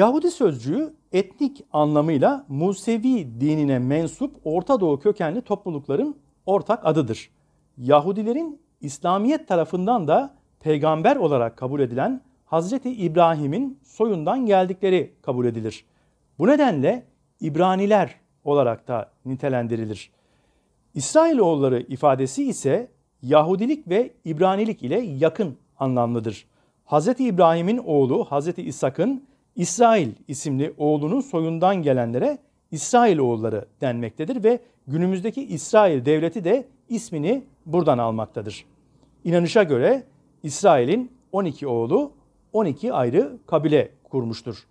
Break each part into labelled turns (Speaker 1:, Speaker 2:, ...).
Speaker 1: Yahudi sözcüğü etnik anlamıyla Musevi dinine mensup Orta Doğu kökenli toplulukların ortak adıdır. Yahudilerin İslamiyet tarafından da peygamber olarak kabul edilen Hazreti İbrahim'in soyundan geldikleri kabul edilir. Bu nedenle İbraniler olarak da nitelendirilir. İsrailoğulları ifadesi ise Yahudilik ve İbranilik ile yakın anlamlıdır. Hz. İbrahim'in oğlu Hz. İshak'ın İsrail isimli oğlunun soyundan gelenlere İsrail oğulları denmektedir ve günümüzdeki İsrail devleti de ismini buradan almaktadır. İnanışa göre İsrail'in 12 oğlu 12 ayrı kabile kurmuştur.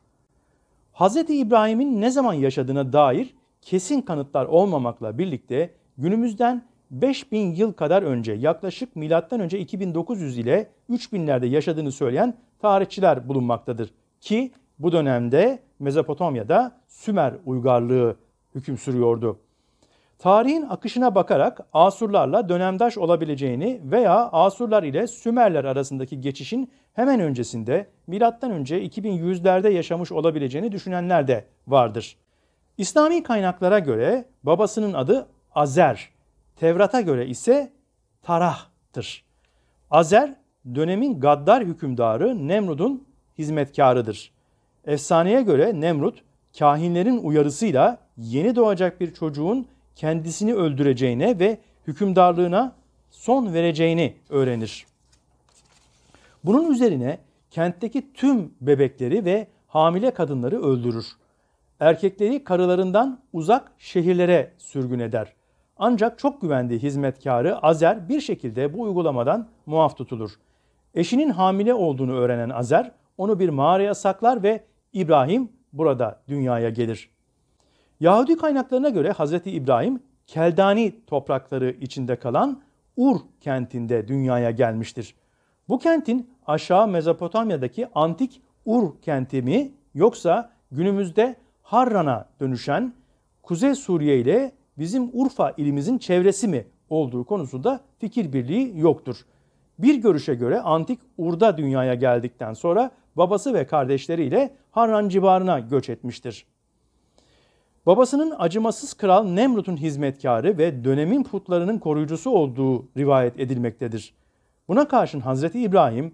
Speaker 1: Hz. İbrahim'in ne zaman yaşadığına dair kesin kanıtlar olmamakla birlikte günümüzden 5000 yıl kadar önce yaklaşık milattan önce 2900 ile 3000'lerde yaşadığını söyleyen tarihçiler bulunmaktadır ki bu dönemde Mezopotamya'da Sümer uygarlığı hüküm sürüyordu. Tarihin akışına bakarak Asurlarla dönemdaş olabileceğini veya Asurlar ile Sümerler arasındaki geçişin hemen öncesinde M.Ö. 2100'lerde yaşamış olabileceğini düşünenler de vardır. İslami kaynaklara göre babasının adı Azer, Tevrat'a göre ise Tarah'tır. Azer dönemin gaddar hükümdarı Nemrud'un hizmetkarıdır. Efsaneye göre Nemrut kahinlerin uyarısıyla yeni doğacak bir çocuğun kendisini öldüreceğine ve hükümdarlığına son vereceğini öğrenir. Bunun üzerine kentteki tüm bebekleri ve hamile kadınları öldürür. Erkekleri karılarından uzak şehirlere sürgün eder. Ancak çok güvendiği hizmetkarı Azer bir şekilde bu uygulamadan muaf tutulur. Eşinin hamile olduğunu öğrenen Azer onu bir mağaraya saklar ve İbrahim burada dünyaya gelir. Yahudi kaynaklarına göre Hazreti İbrahim Keldani toprakları içinde kalan Ur kentinde dünyaya gelmiştir. Bu kentin aşağı Mezopotamya'daki antik Ur kenti mi yoksa günümüzde Harran'a dönüşen Kuzey Suriye ile bizim Urfa ilimizin çevresi mi olduğu konusunda fikir birliği yoktur. Bir görüşe göre antik Urda dünyaya geldikten sonra babası ve kardeşleriyle Harran civarına göç etmiştir. Babasının acımasız kral Nemrut'un hizmetkarı ve dönemin putlarının koruyucusu olduğu rivayet edilmektedir. Buna karşın Hazreti İbrahim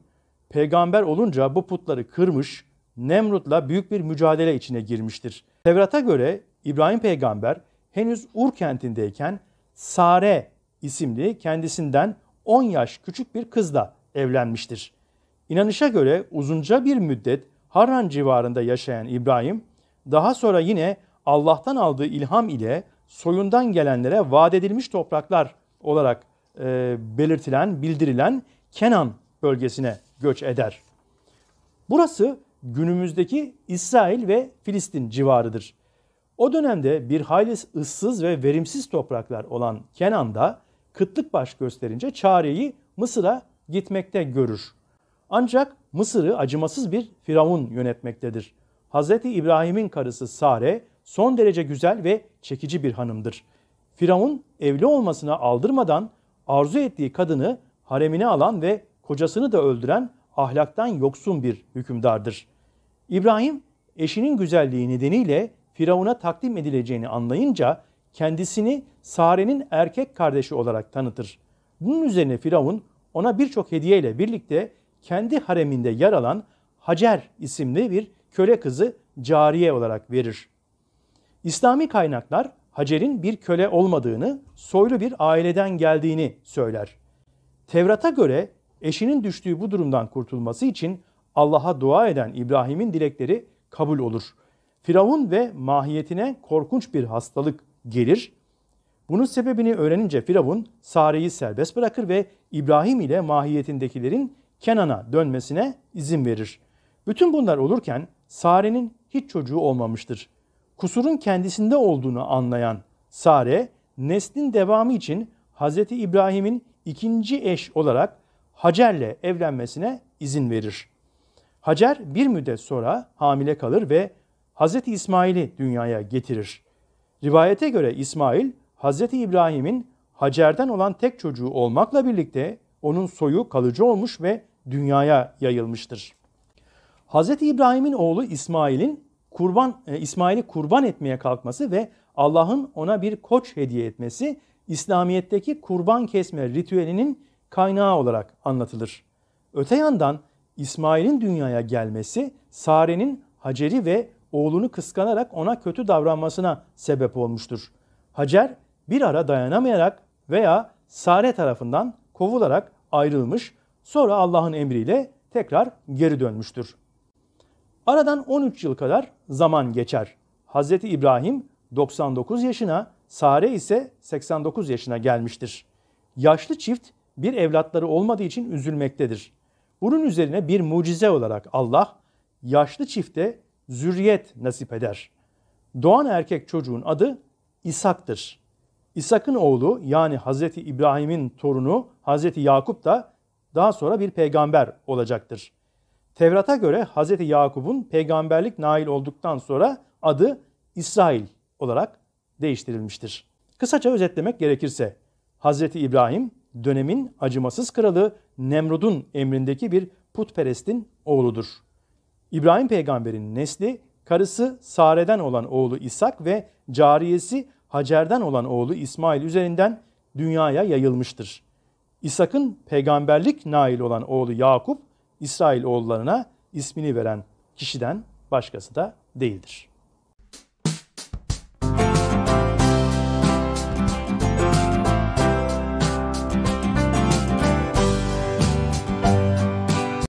Speaker 1: peygamber olunca bu putları kırmış, Nemrut'la büyük bir mücadele içine girmiştir. Tevrat'a göre İbrahim peygamber henüz Ur kentindeyken Sare isimli kendisinden 10 yaş küçük bir kızla evlenmiştir. İnanışa göre uzunca bir müddet Harran civarında yaşayan İbrahim, daha sonra yine Allah'tan aldığı ilham ile soyundan gelenlere vaat edilmiş topraklar olarak e, belirtilen, bildirilen Kenan bölgesine göç eder. Burası günümüzdeki İsrail ve Filistin civarıdır. O dönemde bir hayli ıssız ve verimsiz topraklar olan Kenan'da kıtlık baş gösterince çareyi Mısır'a gitmekte görür. Ancak Mısır'ı acımasız bir firavun yönetmektedir. Hz. İbrahim'in karısı Sare son derece güzel ve çekici bir hanımdır. Firavun evli olmasına aldırmadan arzu ettiği kadını haremine alan ve kocasını da öldüren ahlaktan yoksun bir hükümdardır. İbrahim eşinin güzelliği nedeniyle Firavun'a takdim edileceğini anlayınca kendisini Sare'nin erkek kardeşi olarak tanıtır. Bunun üzerine Firavun ona birçok hediyeyle birlikte kendi hareminde yer alan Hacer isimli bir köle kızı cariye olarak verir. İslami kaynaklar Hacer'in bir köle olmadığını, soylu bir aileden geldiğini söyler. Tevrat'a göre eşinin düştüğü bu durumdan kurtulması için Allah'a dua eden İbrahim'in dilekleri kabul olur. Firavun ve mahiyetine korkunç bir hastalık gelir. Bunun sebebini öğrenince Firavun Sare'yi serbest bırakır ve İbrahim ile mahiyetindekilerin Kenan'a dönmesine izin verir. Bütün bunlar olurken Sare'nin hiç çocuğu olmamıştır. Kusurun kendisinde olduğunu anlayan Sare, neslin devamı için Hz. İbrahim'in ikinci eş olarak Hacer'le evlenmesine izin verir. Hacer bir müddet sonra hamile kalır ve Hz. İsmail'i dünyaya getirir. Rivayete göre İsmail, Hz. İbrahim'in Hacer'den olan tek çocuğu olmakla birlikte onun soyu kalıcı olmuş ve dünyaya yayılmıştır. Hz. İbrahim'in oğlu İsmail'in kurban e, İsmail'i kurban etmeye kalkması ve Allah'ın ona bir koç hediye etmesi İslamiyet'teki kurban kesme ritüelinin kaynağı olarak anlatılır. Öte yandan İsmail'in dünyaya gelmesi Sare'nin Hacer'i ve oğlunu kıskanarak ona kötü davranmasına sebep olmuştur. Hacer bir ara dayanamayarak veya Sare tarafından kovularak ayrılmış, sonra Allah'ın emriyle tekrar geri dönmüştür. Aradan 13 yıl kadar zaman geçer. Hz. İbrahim 99 yaşına, Sare ise 89 yaşına gelmiştir. Yaşlı çift bir evlatları olmadığı için üzülmektedir. Bunun üzerine bir mucize olarak Allah yaşlı çifte zürriyet nasip eder. Doğan erkek çocuğun adı İshak'tır. İshak'ın oğlu yani Hazreti İbrahim'in torunu Hazreti Yakup da daha sonra bir peygamber olacaktır. Tevrat'a göre Hazreti Yakup'un peygamberlik nail olduktan sonra adı İsrail olarak değiştirilmiştir. Kısaca özetlemek gerekirse Hazreti İbrahim dönemin acımasız kralı Nemrud'un emrindeki bir putperestin oğludur. İbrahim peygamberin nesli karısı Sare'den olan oğlu İshak ve cariyesi Hacer'den olan oğlu İsmail üzerinden dünyaya yayılmıştır. İshak'ın peygamberlik nail olan oğlu Yakup, İsrail oğullarına ismini veren kişiden başkası da değildir.''